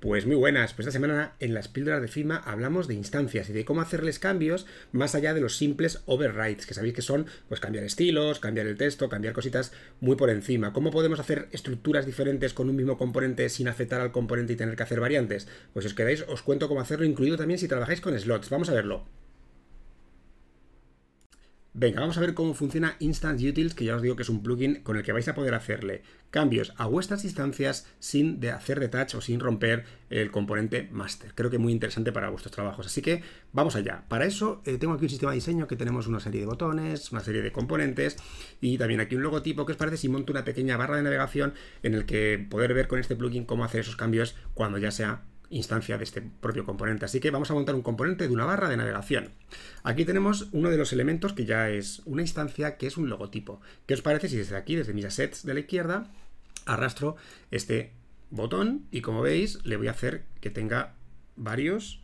Pues muy buenas, pues esta semana en las píldoras de FIMA hablamos de instancias y de cómo hacerles cambios más allá de los simples overrides, que sabéis que son pues cambiar estilos, cambiar el texto, cambiar cositas muy por encima. ¿Cómo podemos hacer estructuras diferentes con un mismo componente sin afectar al componente y tener que hacer variantes? Pues si os quedáis os cuento cómo hacerlo, incluido también si trabajáis con slots. Vamos a verlo. Venga, vamos a ver cómo funciona Instant Utils, que ya os digo que es un plugin con el que vais a poder hacerle cambios a vuestras instancias sin de hacer detach o sin romper el componente master. Creo que es muy interesante para vuestros trabajos. Así que vamos allá. Para eso eh, tengo aquí un sistema de diseño que tenemos una serie de botones, una serie de componentes y también aquí un logotipo que os parece si monto una pequeña barra de navegación en el que poder ver con este plugin cómo hacer esos cambios cuando ya sea instancia de este propio componente. Así que vamos a montar un componente de una barra de navegación. Aquí tenemos uno de los elementos que ya es una instancia que es un logotipo. ¿Qué os parece si desde aquí, desde mis assets de la izquierda, arrastro este botón y como veis le voy a hacer que tenga varios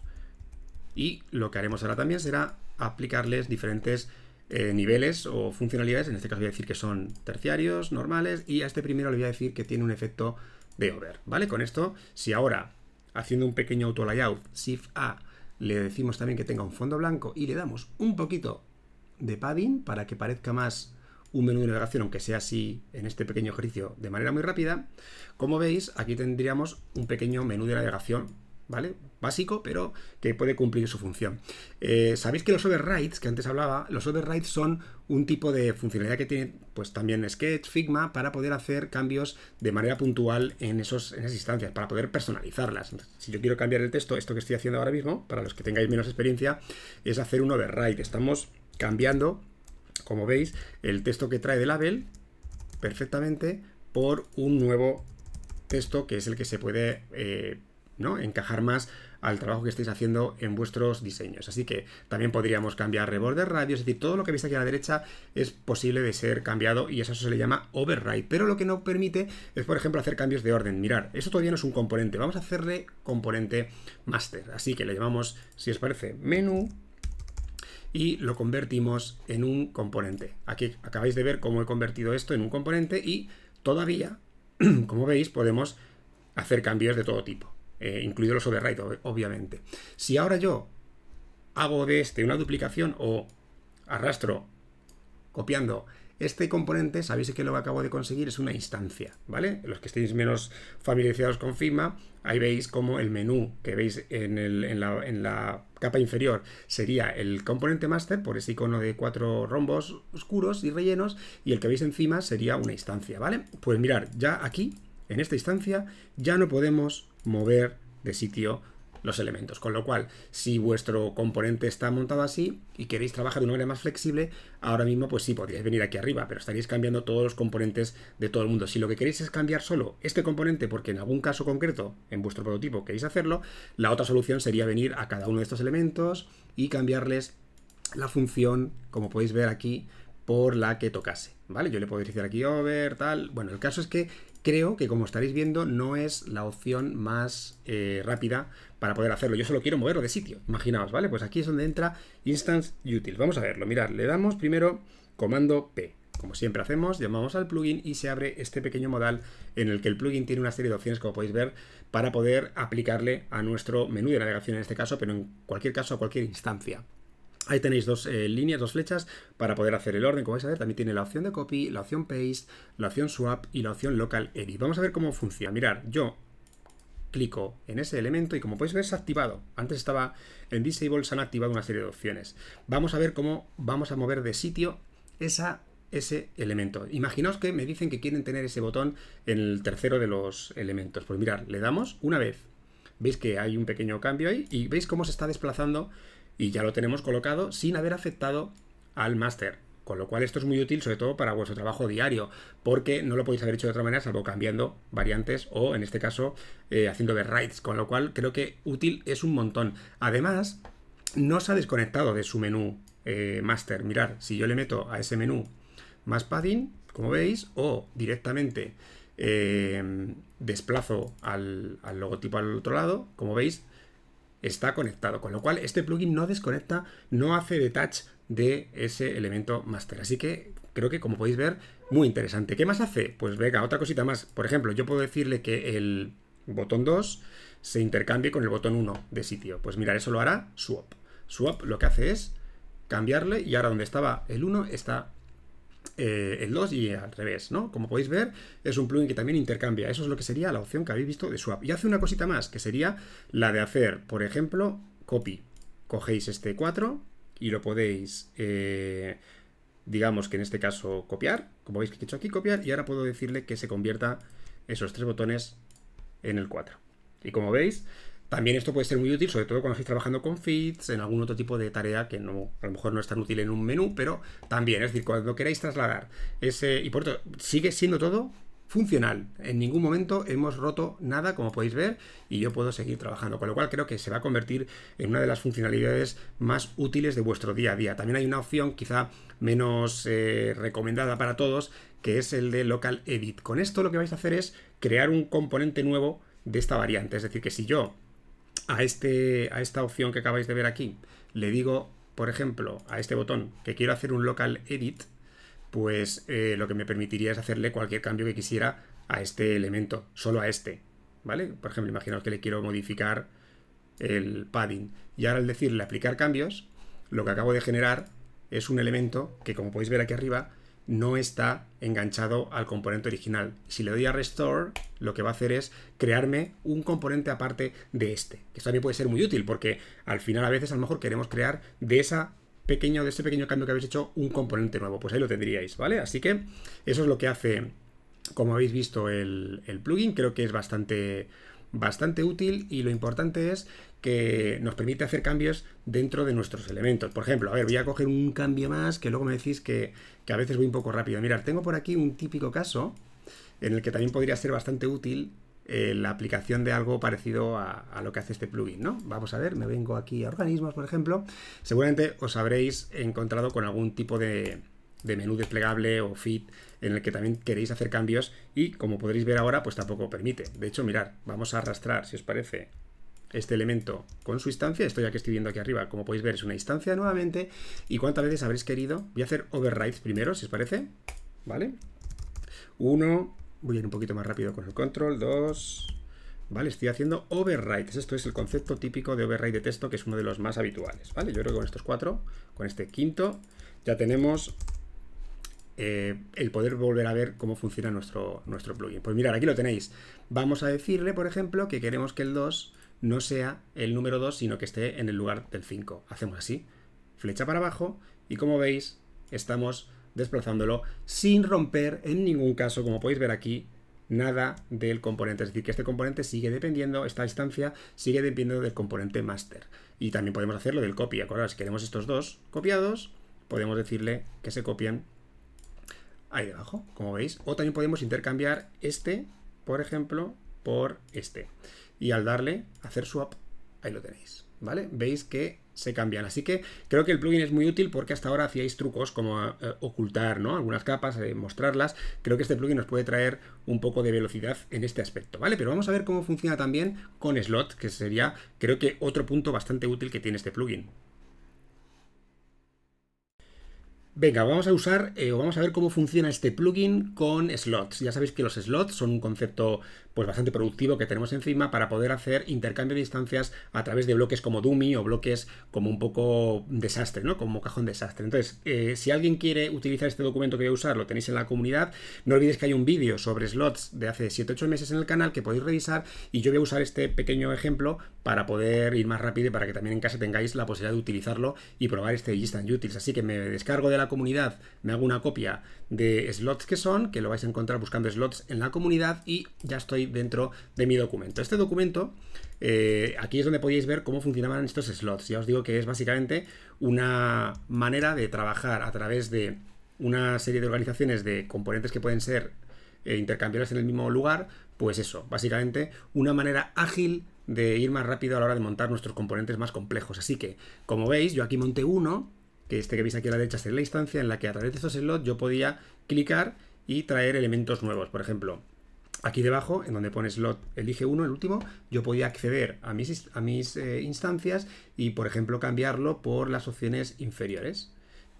y lo que haremos ahora también será aplicarles diferentes eh, niveles o funcionalidades, en este caso voy a decir que son terciarios, normales, y a este primero le voy a decir que tiene un efecto de over, ¿vale? Con esto, si ahora haciendo un pequeño auto layout, Shift A, le decimos también que tenga un fondo blanco y le damos un poquito de padding para que parezca más un menú de navegación, aunque sea así en este pequeño ejercicio de manera muy rápida, como veis, aquí tendríamos un pequeño menú de navegación ¿vale? Básico, pero que puede cumplir su función. Eh, Sabéis que los overrides, que antes hablaba, los overrides son un tipo de funcionalidad que tiene pues también Sketch, Figma, para poder hacer cambios de manera puntual en, esos, esas instancias, para poder personalizarlas. Si yo quiero cambiar el texto, esto que estoy haciendo ahora mismo, para los que tengáis menos experiencia, es hacer un override. Estamos cambiando, como veis, el texto que trae de label perfectamente por un nuevo texto que es el que se puede eh, Encajar más al trabajo que estáis haciendo en vuestros diseños. Así que también podríamos cambiar reborder radio, es decir, todo lo que veis aquí a la derecha es posible de ser cambiado y eso se le llama override. Pero lo que no permite es, por ejemplo, hacer cambios de orden. Mirar, eso todavía no es un componente, vamos a hacerle componente master. Así que le llamamos, si os parece, menú y lo convertimos en un componente. Aquí acabáis de ver cómo he convertido esto en un componente y todavía, como veis, podemos hacer cambios de todo tipo. Eh, incluido los override, obviamente. Si ahora yo hago de este una duplicación o arrastro copiando este componente, sabéis que lo que acabo de conseguir es una instancia, ¿vale? Los que estéis menos familiarizados con Figma, ahí veis como el menú que veis en, la, en, la, capa inferior sería el componente master, por ese icono de cuatro rombos oscuros y rellenos, y el que veis encima sería una instancia, ¿vale? Pues mirar, ya aquí en esta instancia ya no podemos mover de sitio los elementos. Con lo cual, si vuestro componente está montado así y queréis trabajar de una manera más flexible, ahora mismo pues sí podríais venir aquí arriba, pero estaríais cambiando todos los componentes de todo el mundo. Si lo que queréis es cambiar solo este componente, porque en algún caso concreto en vuestro prototipo queréis hacerlo, la otra solución sería venir a cada uno de estos elementos y cambiarles la función, como podéis ver aquí, por la que tocase, ¿vale? Yo le puedo decir aquí over, tal... Bueno, el caso es que creo que como estaréis viendo no es la opción más eh, rápida para poder hacerlo. Yo solo quiero moverlo de sitio, imaginaos, ¿vale? Pues aquí es donde entra Instance Util. Vamos a verlo, mirad, le damos primero comando P. Como siempre hacemos, llamamos al plugin y se abre este pequeño modal en el que el plugin tiene una serie de opciones, como podéis ver, para poder aplicarle a nuestro menú de navegación en este caso, pero en cualquier caso a cualquier instancia. Ahí tenéis dos eh, líneas, dos flechas para poder hacer el orden, como vais a ver. También tiene la opción de copy, la opción paste, la opción swap y la opción local edit. Vamos a ver cómo funciona. Mirad, yo clico en ese elemento y como podéis ver se ha activado. Antes estaba en disable, se han activado una serie de opciones. Vamos a ver cómo vamos a mover de sitio esa ese elemento. Imaginaos que me dicen que quieren tener ese botón en el tercero de los elementos. Pues mirar, le damos una vez. Veis que hay un pequeño cambio ahí y veis cómo se está desplazando y ya lo tenemos colocado sin haber afectado al máster. Con lo cual esto es muy útil sobre todo para vuestro trabajo diario, porque no lo podéis haber hecho de otra manera salvo cambiando variantes o en este caso eh, haciendo haciendo rights con lo cual creo que útil es un montón. Además, no se ha desconectado de su menú eh, master. Mirad, si yo le meto a ese menú más padding, como veis, o directamente eh, desplazo al logotipo al otro lado, como veis, está conectado, con lo cual este plugin no desconecta, no hace detach de ese elemento master. Así que creo que como podéis ver, muy interesante. ¿Qué más hace? Pues venga, otra cosita más. Por ejemplo, yo puedo decirle que el botón 2 se intercambie con el botón 1 de sitio. Pues mira eso lo hará swap. Swap lo que hace es cambiarle y ahora donde estaba el 1 está el eh, 2 y al revés, ¿no? Como podéis ver, es un plugin que también intercambia. Eso es lo que sería la opción que habéis visto de swap. Y hace una cosita más, que sería la de hacer, por ejemplo, copy. Cogéis este 4 y lo podéis, eh, digamos que en este caso, copiar. Como veis que he hecho aquí, copiar. Y ahora puedo decirle que se convierta esos tres botones en el 4. Y como veis, también esto puede ser muy útil, sobre todo cuando estéis trabajando con feeds, en algún otro tipo de tarea que a lo mejor no es tan útil en un menú, pero también, es decir, cuando queráis trasladar ese. Y por tanto, sigue siendo todo funcional. En ningún momento hemos roto nada, como podéis ver, y yo puedo seguir trabajando. Con lo cual creo que se va a convertir en una de las funcionalidades más útiles de vuestro día a día. También hay una opción quizá menos eh, recomendada para todos, que es el de local edit. Con esto lo que vais a hacer es crear un componente nuevo de esta variante. Es decir, que si yo a, este, a esta opción que acabáis de ver aquí, le digo, por ejemplo, a este botón que quiero hacer un local edit, pues eh, lo que me permitiría es hacerle cualquier cambio que quisiera a este elemento, solo a este, ¿vale? Por ejemplo, imaginaos que le quiero modificar el padding. Y ahora al decirle aplicar cambios, lo que acabo de generar es un elemento que, como podéis ver aquí arriba, no está enganchado al componente original. Si le doy a Restore, lo que va a hacer es crearme un componente aparte de este. Que también puede ser muy útil porque al final a veces a lo mejor queremos crear de esa pequeño, de ese pequeño cambio que habéis hecho un componente nuevo. Pues ahí lo tendríais, ¿vale? Así que eso es lo que hace, como habéis visto, el, el plugin. Creo que es bastante bastante útil y lo importante es que nos permite hacer cambios dentro de nuestros elementos. Por ejemplo, a ver, voy a coger un cambio más que luego me decís que, a veces voy un poco rápido. Mirar, tengo por aquí un típico caso en el que también podría ser bastante útil eh, la aplicación de algo parecido a, a, lo que hace este plugin, ¿no? Vamos a ver, me vengo aquí a organismos, por ejemplo. Seguramente os habréis encontrado con algún tipo de, de menú desplegable o fit en el que también queréis hacer cambios y como podréis ver ahora pues tampoco permite. De hecho, mirar, vamos a arrastrar, si os parece, este elemento con su instancia, esto ya que estoy viendo aquí arriba, como podéis ver es una instancia nuevamente y cuántas veces habréis querido, voy a hacer override primero, si os parece, ¿vale? Uno, voy a ir un poquito más rápido con el control, dos, ¿vale? Estoy haciendo overrides. Esto es el concepto típico de override de texto, que es uno de los más habituales, ¿vale? Yo creo que con estos cuatro, con este quinto, ya tenemos eh, el poder volver a ver cómo funciona nuestro, nuestro plugin. Pues mirad aquí lo tenéis. Vamos a decirle, por ejemplo, que queremos que el 2 no sea el número 2, sino que esté en el lugar del 5. Hacemos así, flecha para abajo, y como veis, estamos desplazándolo sin romper en ningún caso, como podéis ver aquí, nada del componente. Es decir, que este componente sigue dependiendo, esta instancia sigue dependiendo del componente master. Y también podemos hacerlo del copy. Acordaros, si queremos estos dos copiados, podemos decirle que se copian ahí debajo, como veis. O también podemos intercambiar este, por ejemplo, por este. Y al darle hacer swap, ahí lo tenéis, ¿vale? Veis que se cambian. Así que creo que el plugin es muy útil porque hasta ahora hacíais trucos como eh, ocultar ¿no? algunas capas, eh, mostrarlas. Creo que este plugin nos puede traer un poco de velocidad en este aspecto, ¿vale? Pero vamos a ver cómo funciona también con slot, que sería creo que otro punto bastante útil que tiene este plugin. Venga, vamos a usar eh, o vamos a ver cómo funciona este plugin con slots. Ya sabéis que los slots son un concepto pues bastante productivo que tenemos encima para poder hacer intercambio de distancias a través de bloques como dummy o bloques como un poco desastre, ¿no? Como cajón desastre. Entonces, eh, si alguien quiere utilizar este documento que voy a usar, lo tenéis en la comunidad. No olvidéis que hay un vídeo sobre slots de hace 7-8 meses en el canal que podéis revisar y yo voy a usar este pequeño ejemplo para poder ir más rápido y para que también en casa tengáis la posibilidad de utilizarlo y probar este Instant Utils. Así que me descargo de la comunidad me hago una copia de slots que son, que lo vais a encontrar buscando slots en la comunidad y ya estoy dentro de mi documento. Este documento, eh, aquí es donde podéis ver cómo funcionaban estos slots. Ya os digo que es básicamente una manera de trabajar a través de una serie de organizaciones de componentes que pueden ser eh, intercambiables en el mismo lugar, pues eso, básicamente una manera ágil de ir más rápido a la hora de montar nuestros componentes más complejos. Así que, como veis, yo aquí monté uno, que este que veis aquí a la derecha es la instancia en la que a través de estos slots yo podía clicar y traer elementos nuevos. Por ejemplo, aquí debajo, en donde pone slot elige uno, el último, yo podía acceder a mis, a mis eh, instancias y, por ejemplo, cambiarlo por las opciones inferiores,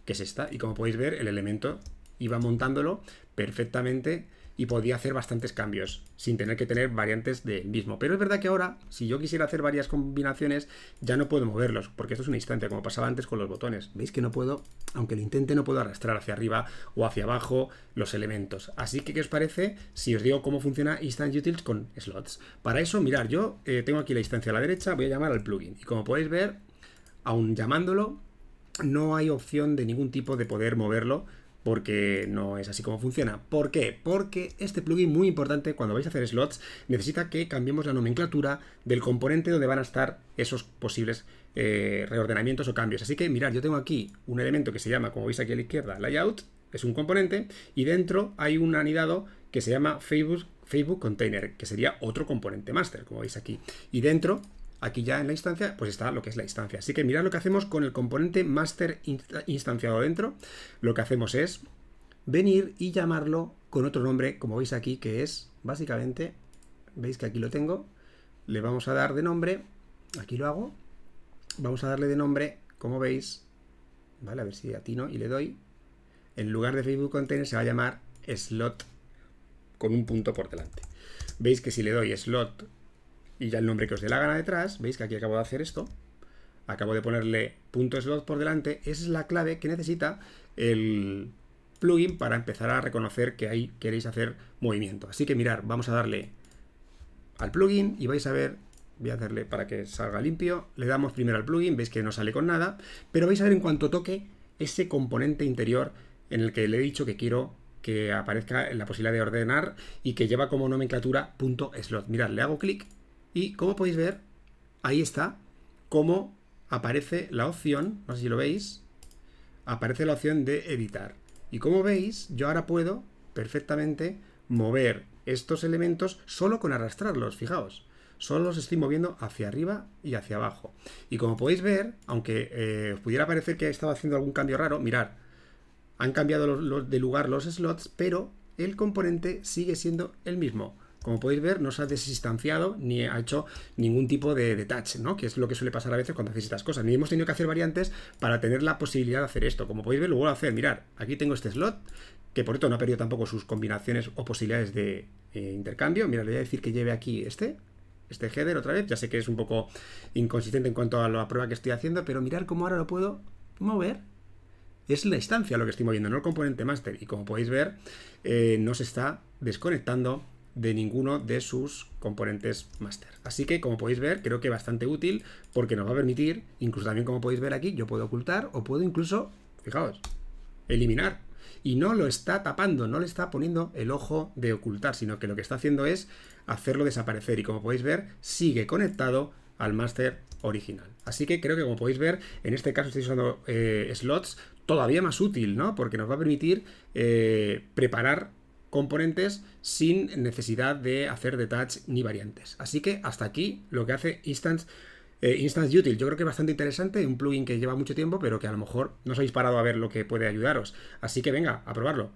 que es esta. Y como podéis ver, el elemento iba montándolo perfectamente y podía hacer bastantes cambios sin tener que tener variantes del mismo. Pero es verdad que ahora, si yo quisiera hacer varias combinaciones, ya no puedo moverlos, porque esto es una instancia, como pasaba antes con los botones. ¿Veis que no puedo, aunque lo intente, no puedo arrastrar hacia arriba o hacia abajo los elementos? Así que, ¿qué os parece si os digo cómo funciona Instant Utils con slots? Para eso, mirar, yo eh, tengo aquí la instancia a la derecha, voy a llamar al plugin. Y como podéis ver, aún llamándolo, no hay opción de ningún tipo de poder moverlo porque no es así como funciona. ¿Por qué? Porque este plugin, muy importante, cuando vais a hacer slots, necesita que cambiemos la nomenclatura del componente donde van a estar esos posibles eh, reordenamientos o cambios. Así que mirad, yo tengo aquí un elemento que se llama, como veis aquí a la izquierda, layout, es un componente, y dentro hay un anidado que se llama Facebook, Facebook Container, que sería otro componente master, como veis aquí. Y dentro Aquí ya en la instancia, pues está lo que es la instancia. Así que mirad lo que hacemos con el componente master instanciado dentro. Lo que hacemos es venir y llamarlo con otro nombre, como veis aquí, que es básicamente, veis que aquí lo tengo, le vamos a dar de nombre, aquí lo hago, vamos a darle de nombre, como veis, vale, a ver si atino y le doy, en lugar de Facebook Container se va a llamar slot con un punto por delante. Veis que si le doy slot y ya el nombre que os dé la gana detrás, veis que aquí acabo de hacer esto, acabo de ponerle punto .slot por delante, esa es la clave que necesita el plugin para empezar a reconocer que ahí queréis hacer movimiento. Así que mirar, vamos a darle al plugin y vais a ver, voy a hacerle para que salga limpio, le damos primero al plugin, veis que no sale con nada, pero vais a ver en cuanto toque ese componente interior en el que le he dicho que quiero que aparezca la posibilidad de ordenar y que lleva como nomenclatura punto .slot. Mirad, le hago clic y como podéis ver, ahí está cómo aparece la opción, no sé si lo veis, aparece la opción de editar. Y como veis, yo ahora puedo perfectamente mover estos elementos solo con arrastrarlos, fijaos. Solo los estoy moviendo hacia arriba y hacia abajo. Y como podéis ver, aunque eh, os pudiera parecer que estado haciendo algún cambio raro, mirad, han cambiado los de lugar los slots, pero el componente sigue siendo el mismo. Como podéis ver, no se ha desinstanciado ni ha hecho ningún tipo de, touch, ¿no? Que es lo que suele pasar a veces cuando hacéis estas cosas. Ni hemos tenido que hacer variantes para tener la posibilidad de hacer esto. Como podéis ver, lo vuelvo a hacer. Mirad, aquí tengo este slot, que por esto no ha perdido tampoco sus combinaciones o posibilidades de eh, intercambio. Mira, le voy a decir que lleve aquí este, este header otra vez. Ya sé que es un poco inconsistente en cuanto a la prueba que estoy haciendo, pero mirar cómo ahora lo puedo mover. Es la instancia lo que estoy moviendo, no el componente master. Y como podéis ver, eh, no se está desconectando de ninguno de sus componentes master. Así que, como podéis ver, creo que bastante útil porque nos va a permitir, incluso también como podéis ver aquí, yo puedo ocultar o puedo incluso, fijaos, eliminar. Y no lo está tapando, no le está poniendo el ojo de ocultar, sino que lo que está haciendo es hacerlo desaparecer. Y como podéis ver, sigue conectado al master original. Así que creo que como podéis ver, en este caso estoy usando eh, slots todavía más útil, ¿no? Porque nos va a permitir eh, preparar componentes sin necesidad de hacer detach ni variantes. Así que hasta aquí lo que hace Instance, eh, Instance Util. Yo creo que es bastante interesante, un plugin que lleva mucho tiempo, pero que a lo mejor no os habéis parado a ver lo que puede ayudaros. Así que venga, a probarlo.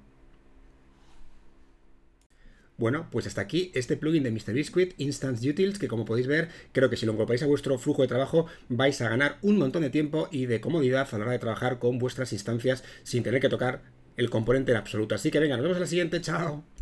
Bueno, pues hasta aquí este plugin de Mr. Biscuit, Instance Utils, que como podéis ver, creo que si lo incorporáis a vuestro flujo de trabajo vais a ganar un montón de tiempo y de comodidad a la hora de trabajar con vuestras instancias sin tener que tocar el componente en absoluto. Así que venga, nos vemos en la siguiente. Chao.